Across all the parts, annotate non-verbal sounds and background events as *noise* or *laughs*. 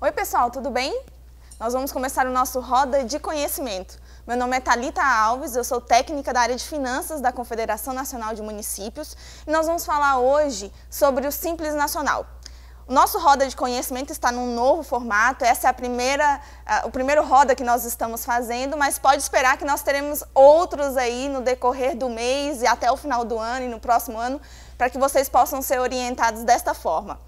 Oi, pessoal, tudo bem? Nós vamos começar o nosso Roda de Conhecimento. Meu nome é Talita Alves, eu sou técnica da área de finanças da Confederação Nacional de Municípios e nós vamos falar hoje sobre o Simples Nacional. O nosso Roda de Conhecimento está num novo formato, essa é a primeira, o primeiro Roda que nós estamos fazendo, mas pode esperar que nós teremos outros aí no decorrer do mês e até o final do ano e no próximo ano, para que vocês possam ser orientados desta forma.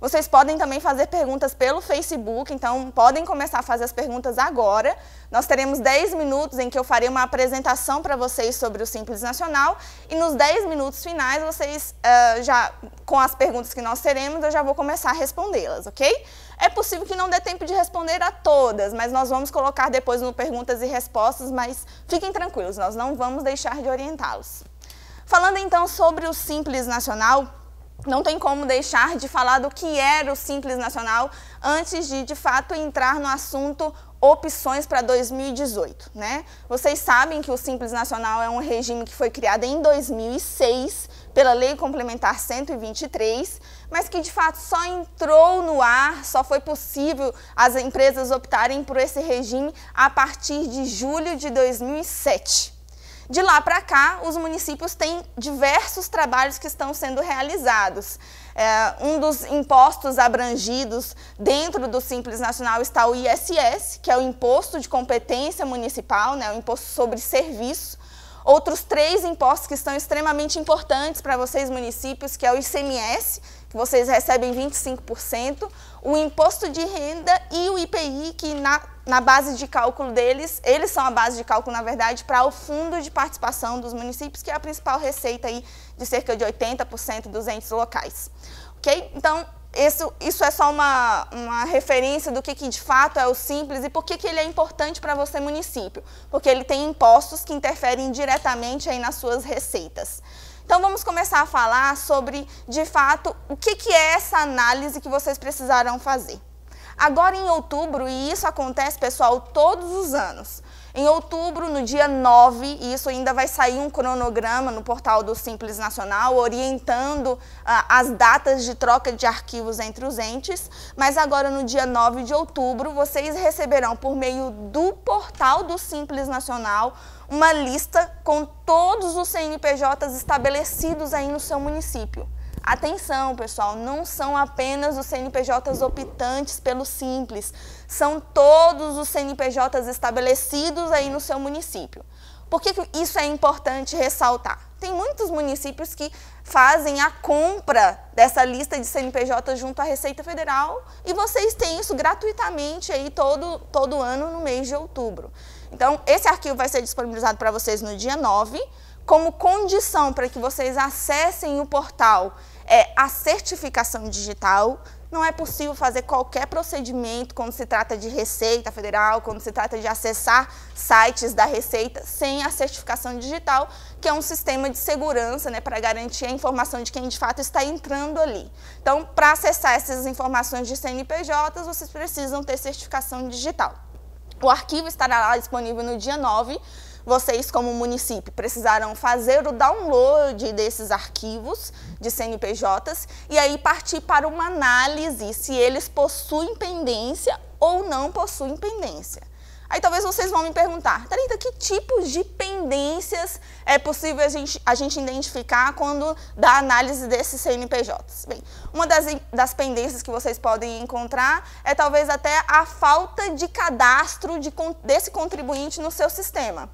Vocês podem também fazer perguntas pelo Facebook, então podem começar a fazer as perguntas agora. Nós teremos 10 minutos em que eu farei uma apresentação para vocês sobre o Simples Nacional e nos 10 minutos finais, vocês uh, já, com as perguntas que nós teremos, eu já vou começar a respondê-las, ok? É possível que não dê tempo de responder a todas, mas nós vamos colocar depois no perguntas e respostas, mas fiquem tranquilos, nós não vamos deixar de orientá-los. Falando então sobre o Simples Nacional, não tem como deixar de falar do que era o Simples Nacional antes de, de fato, entrar no assunto opções para 2018, né? Vocês sabem que o Simples Nacional é um regime que foi criado em 2006 pela Lei Complementar 123, mas que de fato só entrou no ar, só foi possível as empresas optarem por esse regime a partir de julho de 2007. De lá para cá, os municípios têm diversos trabalhos que estão sendo realizados. É, um dos impostos abrangidos dentro do Simples Nacional está o ISS, que é o Imposto de Competência Municipal, né, o Imposto sobre Serviço. Outros três impostos que estão extremamente importantes para vocês, municípios, que é o ICMS, que vocês recebem 25%, o imposto de renda e o IPI, que na, na base de cálculo deles, eles são a base de cálculo, na verdade, para o fundo de participação dos municípios, que é a principal receita aí de cerca de 80% dos entes locais. Ok? Então, isso, isso é só uma, uma referência do que, que de fato é o simples e por que, que ele é importante para você município. Porque ele tem impostos que interferem diretamente aí nas suas receitas. Então vamos começar a falar sobre, de fato, o que, que é essa análise que vocês precisarão fazer. Agora em outubro, e isso acontece, pessoal, todos os anos, em outubro, no dia 9, e isso ainda vai sair um cronograma no portal do Simples Nacional, orientando ah, as datas de troca de arquivos entre os entes, mas agora no dia 9 de outubro, vocês receberão por meio do portal do Simples Nacional uma lista com todos os CNPJs estabelecidos aí no seu município. Atenção, pessoal, não são apenas os CNPJs optantes pelo Simples, são todos os CNPJs estabelecidos aí no seu município. Por que isso é importante ressaltar? Tem muitos municípios que fazem a compra dessa lista de CNPJ junto à Receita Federal e vocês têm isso gratuitamente aí todo, todo ano no mês de outubro. Então, esse arquivo vai ser disponibilizado para vocês no dia 9, como condição para que vocês acessem o portal é, a certificação digital. Não é possível fazer qualquer procedimento quando se trata de Receita Federal, quando se trata de acessar sites da Receita sem a certificação digital, que é um sistema de segurança né, para garantir a informação de quem de fato está entrando ali. Então, para acessar essas informações de CNPJ, vocês precisam ter certificação digital. O arquivo estará lá disponível no dia 9 vocês, como município, precisaram fazer o download desses arquivos de CNPJs e aí partir para uma análise se eles possuem pendência ou não possuem pendência. Aí talvez vocês vão me perguntar, Thalita, que tipos de pendências é possível a gente, a gente identificar quando dá análise desses CNPJs? Bem, uma das, das pendências que vocês podem encontrar é talvez até a falta de cadastro de, desse contribuinte no seu sistema.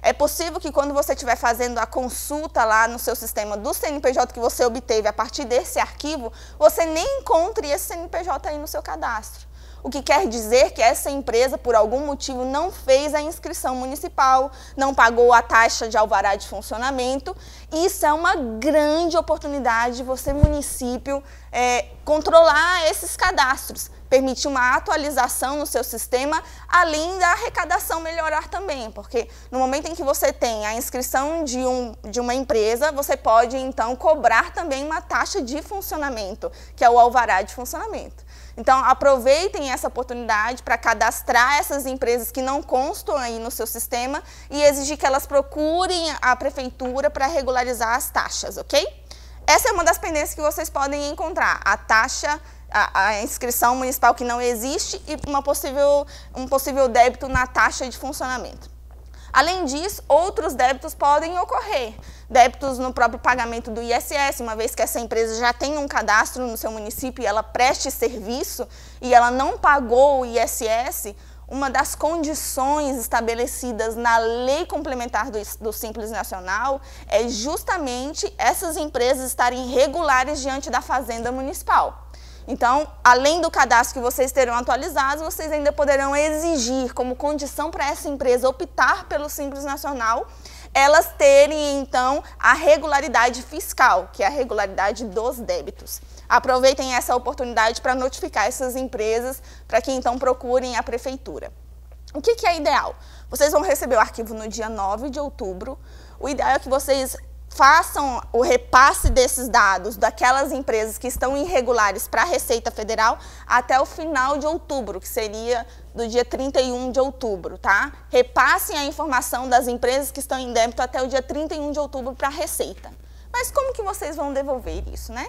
É possível que quando você estiver fazendo a consulta lá no seu sistema do CNPJ que você obteve a partir desse arquivo, você nem encontre esse CNPJ aí no seu cadastro. O que quer dizer que essa empresa, por algum motivo, não fez a inscrição municipal, não pagou a taxa de alvará de funcionamento. Isso é uma grande oportunidade de você, município, é, controlar esses cadastros permitir uma atualização no seu sistema, além da arrecadação melhorar também, porque no momento em que você tem a inscrição de, um, de uma empresa, você pode então cobrar também uma taxa de funcionamento, que é o alvará de funcionamento. Então, aproveitem essa oportunidade para cadastrar essas empresas que não constam aí no seu sistema e exigir que elas procurem a prefeitura para regularizar as taxas, ok? Essa é uma das pendências que vocês podem encontrar, a taxa a, a, inscrição municipal que não existe e uma possível, um possível débito na taxa de funcionamento. Além disso, outros débitos podem ocorrer. Débitos no próprio pagamento do ISS, uma vez que essa empresa já tem um cadastro no seu município e ela preste serviço e ela não pagou o ISS, uma das condições estabelecidas na lei complementar do, do, Simples Nacional é justamente essas empresas estarem regulares diante da Fazenda Municipal. Então, além do cadastro que vocês terão atualizado, vocês ainda poderão exigir como condição para essa empresa optar pelo Simples Nacional, elas terem então a regularidade fiscal, que é a regularidade dos débitos. Aproveitem essa oportunidade para notificar essas empresas para que então procurem a prefeitura. O que, que é ideal? Vocês vão receber o arquivo no dia 9 de outubro. O ideal é que vocês façam o repasse desses dados daquelas empresas que estão irregulares para a Receita Federal até o final de outubro, que seria do dia 31 de outubro, tá? Repassem a informação das empresas que estão em débito até o dia 31 de outubro para a Receita. Mas como que vocês vão devolver isso, né?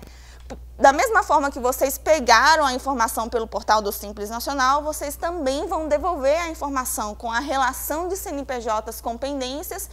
Da mesma forma que vocês pegaram a informação pelo portal do Simples Nacional, vocês também vão devolver a informação com a relação de CNPJs com pendências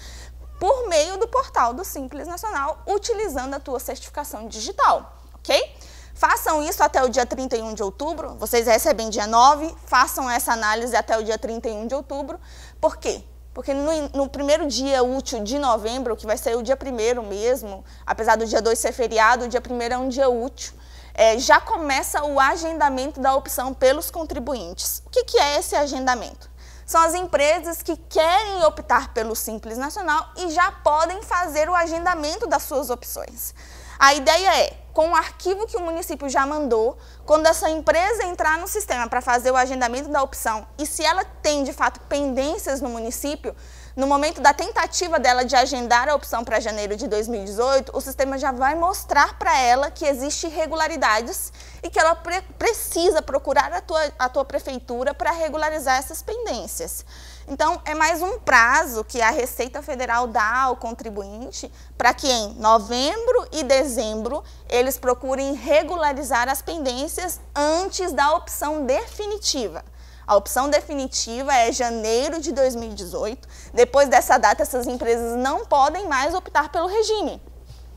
por meio do portal do Simples Nacional, utilizando a tua certificação digital, ok? Façam isso até o dia 31 de outubro, vocês recebem dia 9, façam essa análise até o dia 31 de outubro. Por quê? Porque no, no primeiro dia útil de novembro, que vai ser o dia primeiro mesmo, apesar do dia 2 ser feriado, o dia primeiro é um dia útil, é, já começa o agendamento da opção pelos contribuintes. O que, que é esse agendamento? são as empresas que querem optar pelo Simples Nacional e já podem fazer o agendamento das suas opções. A ideia é, com o arquivo que o município já mandou, quando essa empresa entrar no sistema para fazer o agendamento da opção e se ela tem de fato pendências no município, no momento da tentativa dela de agendar a opção para janeiro de 2018, o sistema já vai mostrar para ela que existem irregularidades e que ela pre precisa procurar a tua, a tua prefeitura para regularizar essas pendências. Então, é mais um prazo que a Receita Federal dá ao contribuinte para que em novembro e dezembro eles procurem regularizar as pendências antes da opção definitiva. A opção definitiva é janeiro de 2018. Depois dessa data, essas empresas não podem mais optar pelo regime.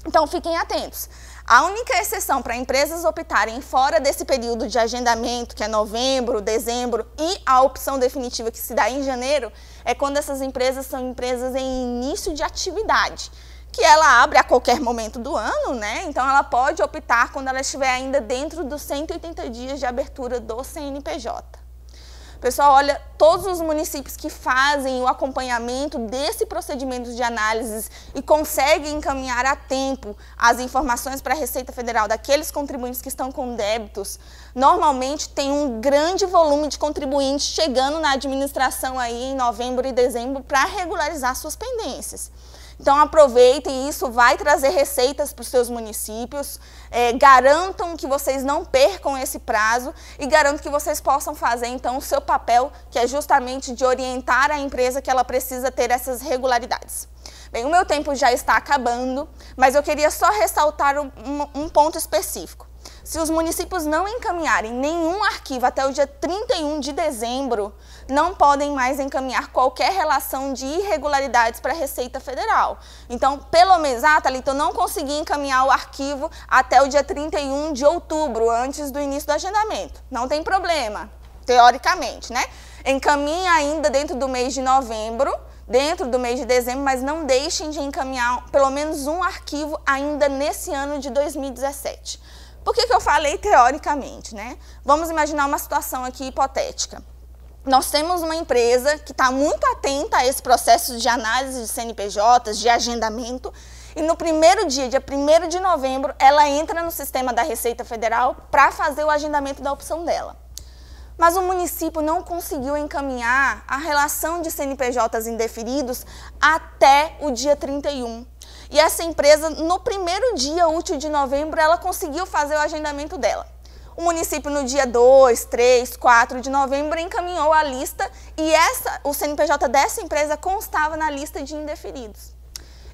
Então, fiquem atentos. A única exceção para empresas optarem fora desse período de agendamento, que é novembro, dezembro, e a opção definitiva que se dá em janeiro, é quando essas empresas são empresas em início de atividade, que ela abre a qualquer momento do ano, né? Então ela pode optar quando ela estiver ainda dentro dos 180 dias de abertura do CNPJ. O pessoal olha todos os municípios que fazem o acompanhamento desse procedimento de análises e conseguem encaminhar a tempo as informações para a Receita Federal daqueles contribuintes que estão com débitos. Normalmente tem um grande volume de contribuintes chegando na administração aí em novembro e dezembro para regularizar suas pendências. Então aproveitem isso, vai trazer receitas para os seus municípios, é, garantam que vocês não percam esse prazo e garanto que vocês possam fazer então o seu papel, que é justamente de orientar a empresa que ela precisa ter essas regularidades. Bem, o meu tempo já está acabando, mas eu queria só ressaltar um, um ponto específico. Se os municípios não encaminharem nenhum arquivo até o dia 31 de dezembro, não podem mais encaminhar qualquer relação de irregularidades para a Receita Federal. Então, pelo menos, ah, Thalita, eu não consegui encaminhar o arquivo até o dia 31 de outubro, antes do início do agendamento. Não tem problema, teoricamente, né? Encaminha ainda dentro do mês de novembro, dentro do mês de dezembro, mas não deixem de encaminhar pelo menos um arquivo ainda nesse ano de 2017. Por que, que eu falei teoricamente, né? Vamos imaginar uma situação aqui hipotética nós temos uma empresa que está muito atenta a esse processo de análise de CNPJs, de agendamento, e no primeiro dia, dia 1 de novembro, ela entra no sistema da Receita Federal para fazer o agendamento da opção dela. Mas o município não conseguiu encaminhar a relação de CNPJs indeferidos até o dia 31. E essa empresa, no primeiro dia útil de novembro, ela conseguiu fazer o agendamento dela. O município, no dia 2, 3, 4 de novembro, encaminhou a lista e essa, o CNPJ dessa empresa constava na lista de indeferidos.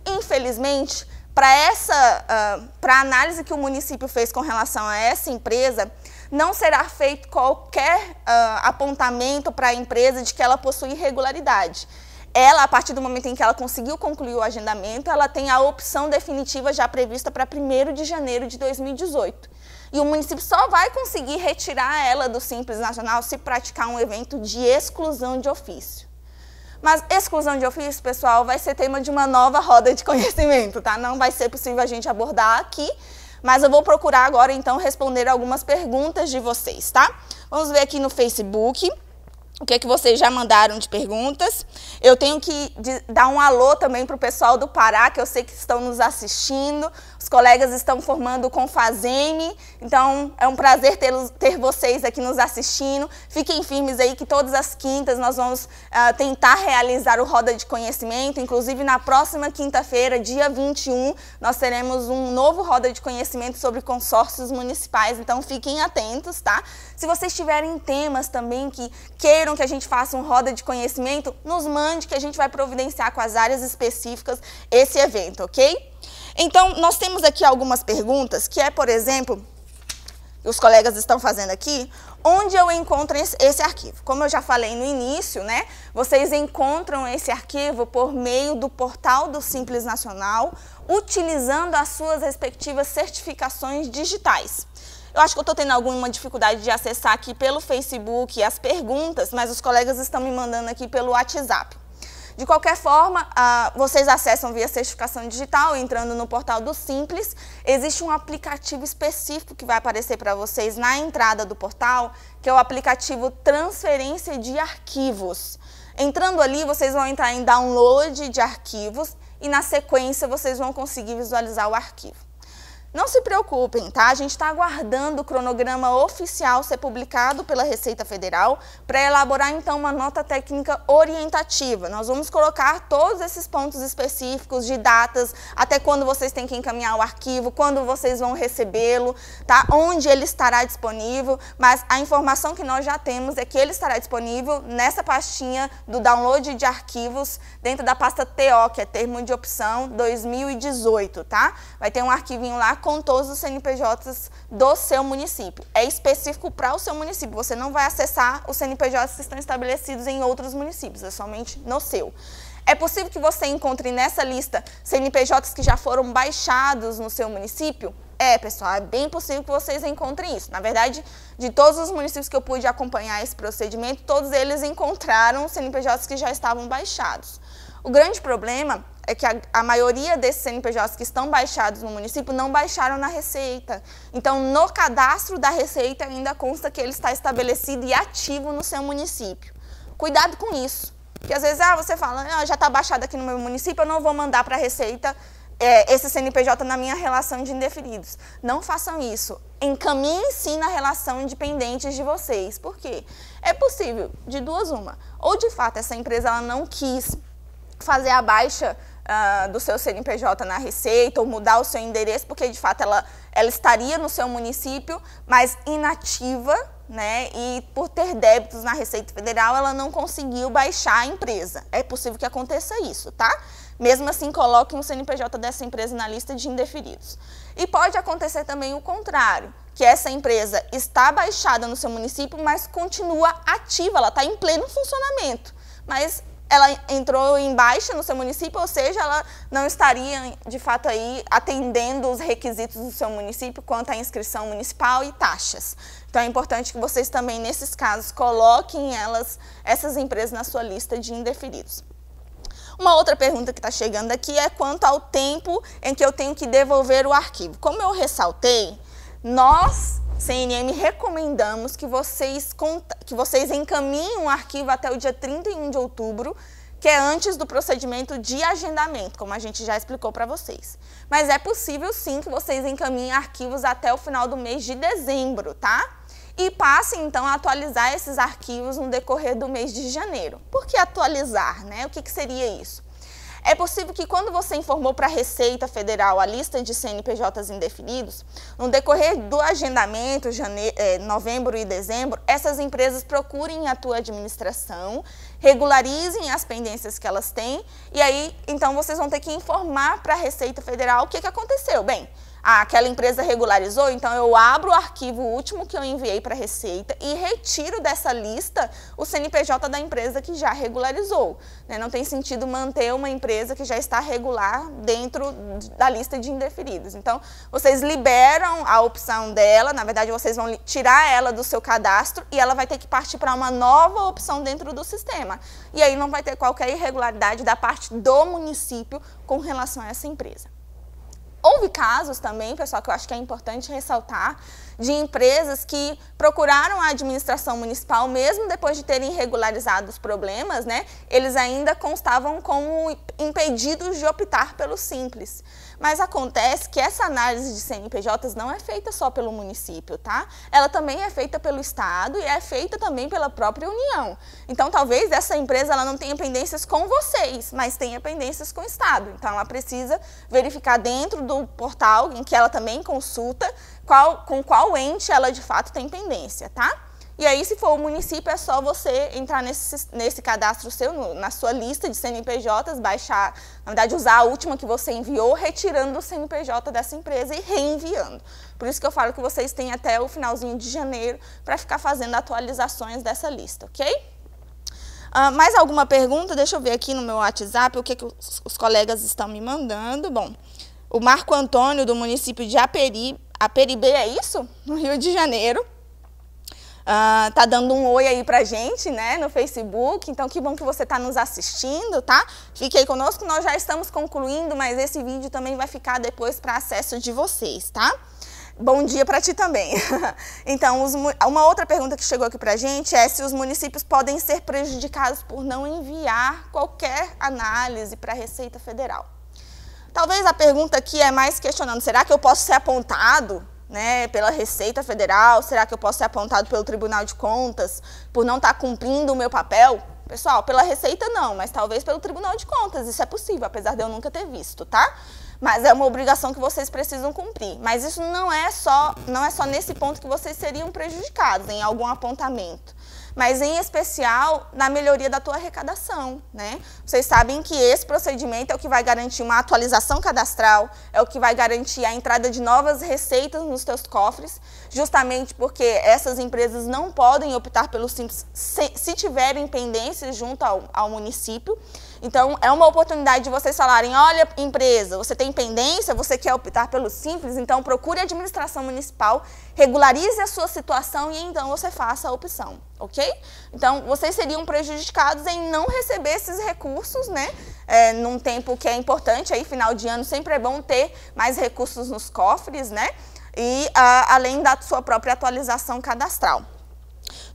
Infelizmente, para essa uh, ah, para a análise que o município fez com relação a essa empresa, não será feito qualquer uh, apontamento para a empresa de que ela possui irregularidade. Ela, a partir do momento em que ela conseguiu concluir o agendamento, ela tem a opção definitiva já prevista para 1 de janeiro de 2018 e o município só vai conseguir retirar ela do Simples Nacional se praticar um evento de exclusão de ofício. Mas exclusão de ofício, pessoal, vai ser tema de uma nova roda de conhecimento, tá? Não vai ser possível a gente abordar aqui, mas eu vou procurar agora, então, responder algumas perguntas de vocês, tá? Vamos ver aqui no Facebook o que é que vocês já mandaram de perguntas. Eu tenho que dar um alô também para o pessoal do Pará, que eu sei que estão nos assistindo. Os colegas estão formando com Fazeme, então é um prazer ter, ter vocês aqui nos assistindo. Fiquem firmes aí que todas as quintas nós vamos uh, tentar realizar o Roda de Conhecimento. Inclusive na próxima quinta-feira, dia 21, nós teremos um novo Roda de Conhecimento sobre consórcios municipais, então fiquem atentos, tá? Se vocês tiverem temas também que queiram queiram que a gente faça um roda de conhecimento, nos mande que a gente vai providenciar com as áreas específicas esse evento, ok? Então, nós temos aqui algumas perguntas, que é, por exemplo, os colegas estão fazendo aqui, onde eu encontro esse arquivo. Como eu já falei no início, né, vocês encontram esse arquivo por meio do portal do Simples Nacional, utilizando as suas respectivas certificações digitais. Eu acho que eu estou tendo alguma dificuldade de acessar aqui pelo Facebook as perguntas, mas os colegas estão me mandando aqui pelo WhatsApp. De qualquer forma, ah, vocês acessam via certificação digital, entrando no portal do Simples. Existe um aplicativo específico que vai aparecer para vocês na entrada do portal, que é o aplicativo Transferência de Arquivos. Entrando ali, vocês vão entrar em download de arquivos e na sequência vocês vão conseguir visualizar o arquivo. Não se preocupem, tá? A gente está aguardando o cronograma oficial ser publicado pela Receita Federal para elaborar então uma nota técnica orientativa. Nós vamos colocar todos esses pontos específicos de datas, até quando vocês têm que encaminhar o arquivo, quando vocês vão recebê-lo, tá? Onde ele estará disponível, mas a informação que nós já temos é que ele estará disponível nessa pastinha do download de arquivos dentro da pasta TO, que é Termo de Opção 2018, tá? Vai ter um arquivinho lá com todos os CNPJs do seu município. É específico para o seu município. Você não vai acessar os CNPJs que estão estabelecidos em outros municípios, é somente no seu. É possível que você encontre nessa lista CNPJs que já foram baixados no seu município? É, pessoal, é bem possível que vocês encontrem isso. Na verdade, de todos os municípios que eu pude acompanhar esse procedimento, todos eles encontraram CNPJs que já estavam baixados. O grande problema é que a, a, maioria desses CNPJs que estão baixados no município não baixaram na Receita. Então, no cadastro da Receita ainda consta que ele está estabelecido e ativo no seu município. Cuidado com isso. Porque às vezes ah, você fala, ah, já está baixado aqui no meu município, eu não vou mandar para a Receita é, esse CNPJ na minha relação de indeferidos. Não façam isso. Encaminhem sim na relação independentes de vocês. Por quê? É possível, de duas uma. Ou de fato essa empresa ela não quis fazer a baixa uh, do seu CNPJ na Receita ou mudar o seu endereço, porque de fato ela, ela estaria no seu município, mas inativa, né? E por ter débitos na Receita Federal, ela não conseguiu baixar a empresa. É possível que aconteça isso, tá? Mesmo assim, coloquem um o CNPJ dessa empresa na lista de indeferidos. E pode acontecer também o contrário, que essa empresa está baixada no seu município, mas continua ativa, ela está em pleno funcionamento. Mas ela entrou em baixa no seu município, ou seja, ela não estaria de fato aí atendendo os requisitos do seu município quanto à inscrição municipal e taxas. Então é importante que vocês também nesses casos coloquem elas, essas empresas na sua lista de indeferidos. Uma outra pergunta que está chegando aqui é quanto ao tempo em que eu tenho que devolver o arquivo. Como eu ressaltei, nós CNM recomendamos que vocês, que vocês encaminhem o arquivo até o dia 31 de outubro, que é antes do procedimento de agendamento, como a gente já explicou para vocês. Mas é possível sim que vocês encaminhem arquivos até o final do mês de dezembro, tá? E passem então a atualizar esses arquivos no decorrer do mês de janeiro. Por que atualizar, né? O que, que seria isso? É possível que quando você informou para a Receita Federal a lista de CNPJs indefinidos, no decorrer do agendamento, jane... Eh, novembro e dezembro, essas empresas procurem a tua administração, regularizem as pendências que elas têm e aí, então, vocês vão ter que informar para a Receita Federal o que, que aconteceu. Bem, ah, aquela empresa regularizou, então eu abro o arquivo último que eu enviei para a Receita e retiro dessa lista o CNPJ da empresa que já regularizou. Né? Não tem sentido manter uma empresa que já está regular dentro da lista de indeferidos. Então, vocês liberam a opção dela, na verdade, vocês vão tirar ela do seu cadastro e ela vai ter que partir para uma nova opção dentro do sistema. E aí não vai ter qualquer irregularidade da parte do município com relação a essa empresa. Houve casos também, pessoal, que eu acho que é importante ressaltar, de empresas que procuraram a administração municipal, mesmo depois de terem regularizado os problemas, né, eles ainda constavam como impedidos de optar pelo simples. Mas acontece que essa análise de CNPJs não é feita só pelo município, tá? Ela também é feita pelo Estado e é feita também pela própria União. Então, talvez essa empresa ela não tenha pendências com vocês, mas tenha pendências com o Estado. Então, ela precisa verificar dentro do portal em que ela também consulta qual, com qual ente ela de fato tem pendência, tá? E aí, se for o município, é só você entrar nesse, nesse cadastro seu, no, na sua lista de CNPJs, baixar, na verdade, usar a última que você enviou, retirando o CNPJ dessa empresa e reenviando. Por isso que eu falo que vocês têm até o finalzinho de janeiro para ficar fazendo atualizações dessa lista, ok? Uh, mais alguma pergunta? Deixa eu ver aqui no meu WhatsApp o que, que os, os colegas estão me mandando. Bom, o Marco Antônio, do município de Aperi, Aperibê, é isso? No Rio de Janeiro Uh, tá dando um oi aí pra gente, né, no Facebook. Então, que bom que você tá nos assistindo, tá? Fique aí conosco, nós já estamos concluindo, mas esse vídeo também vai ficar depois para acesso de vocês, tá? Bom dia para ti também. *laughs* então, os, uma outra pergunta que chegou aqui para gente é se os municípios podem ser prejudicados por não enviar qualquer análise para a Receita Federal. Talvez a pergunta aqui é mais questionando, será que eu posso ser apontado né, pela Receita Federal? Será que eu posso ser apontado pelo Tribunal de Contas por não estar tá cumprindo o meu papel? Pessoal, pela Receita não, mas talvez pelo Tribunal de Contas. Isso é possível, apesar de eu nunca ter visto, tá? Mas é uma obrigação que vocês precisam cumprir. Mas isso não é só, não é só nesse ponto que vocês seriam prejudicados em algum apontamento mas em especial na melhoria da tua arrecadação, né? Vocês sabem que esse procedimento é o que vai garantir uma atualização cadastral, é o que vai garantir a entrada de novas receitas nos teus cofres, justamente porque essas empresas não podem optar pelo simples se, se tiverem pendências junto ao, ao município. Então, é uma oportunidade de vocês falarem: olha, empresa, você tem pendência, você quer optar pelo simples, então procure a administração municipal, regularize a sua situação e então você faça a opção, ok? Então, vocês seriam prejudicados em não receber esses recursos, né? É, num tempo que é importante, aí final de ano sempre é bom ter mais recursos nos cofres, né? E a, além da sua própria atualização cadastral.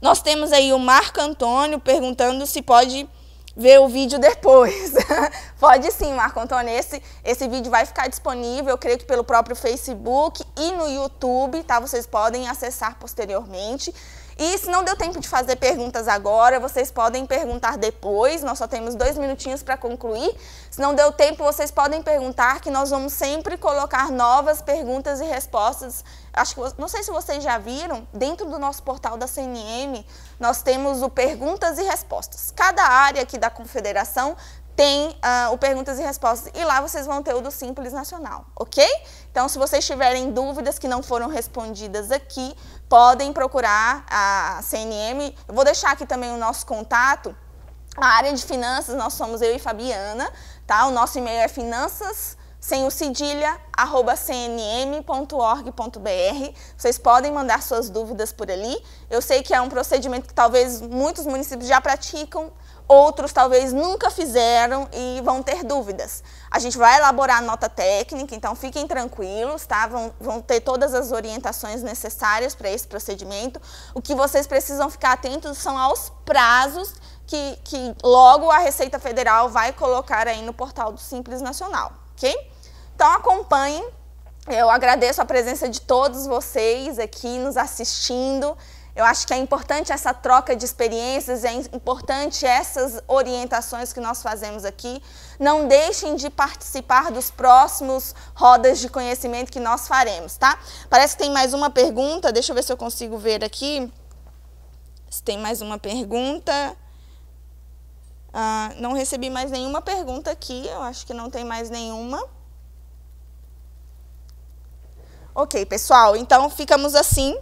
Nós temos aí o Marco Antônio perguntando se pode ver o vídeo depois. *laughs* Pode sim, Marco Antônio. Esse, esse vídeo vai ficar disponível, eu creio que pelo próprio Facebook e no YouTube, tá? Vocês podem acessar posteriormente. E se não deu tempo de fazer perguntas agora, vocês podem perguntar depois. Nós só temos dois minutinhos para concluir. Se não deu tempo, vocês podem perguntar, que nós vamos sempre colocar novas perguntas e respostas. Acho que não sei se vocês já viram, dentro do nosso portal da CNM, nós temos o perguntas e respostas. Cada área aqui da confederação tem uh, o Perguntas e Respostas e lá vocês vão ter o do Simples Nacional, ok? Então, se vocês tiverem dúvidas que não foram respondidas aqui, podem procurar a CNM. Eu vou deixar aqui também o nosso contato. A área de finanças, nós somos eu e Fabiana, tá? O nosso e-mail é finanças sem o cedilha, arroba cnm.org.br. Vocês podem mandar suas dúvidas por ali. Eu sei que é um procedimento que talvez muitos municípios já praticam, outros talvez nunca fizeram e vão ter dúvidas. A gente vai elaborar a nota técnica, então fiquem tranquilos, tá? Vão, vão ter todas as orientações necessárias para esse procedimento. O que vocês precisam ficar atentos são aos prazos que, que logo a Receita Federal vai colocar aí no portal do Simples Nacional, ok? Então acompanhem. Eu agradeço a presença de todos vocês aqui nos assistindo. Eu acho que é importante essa troca de experiências, é importante essas orientações que nós fazemos aqui. Não deixem de participar dos próximos rodas de conhecimento que nós faremos, tá? Parece que tem mais uma pergunta, deixa eu ver se eu consigo ver aqui. Se tem mais uma pergunta. Ah, não recebi mais nenhuma pergunta aqui, eu acho que não tem mais nenhuma. Ok, pessoal, então ficamos assim.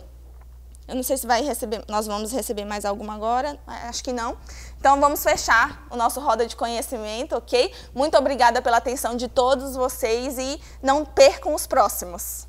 Eu não sei se vai receber, nós vamos receber mais alguma agora, acho que não. Então vamos fechar o nosso roda de conhecimento, ok? Muito obrigada pela atenção de todos vocês e não percam os próximos.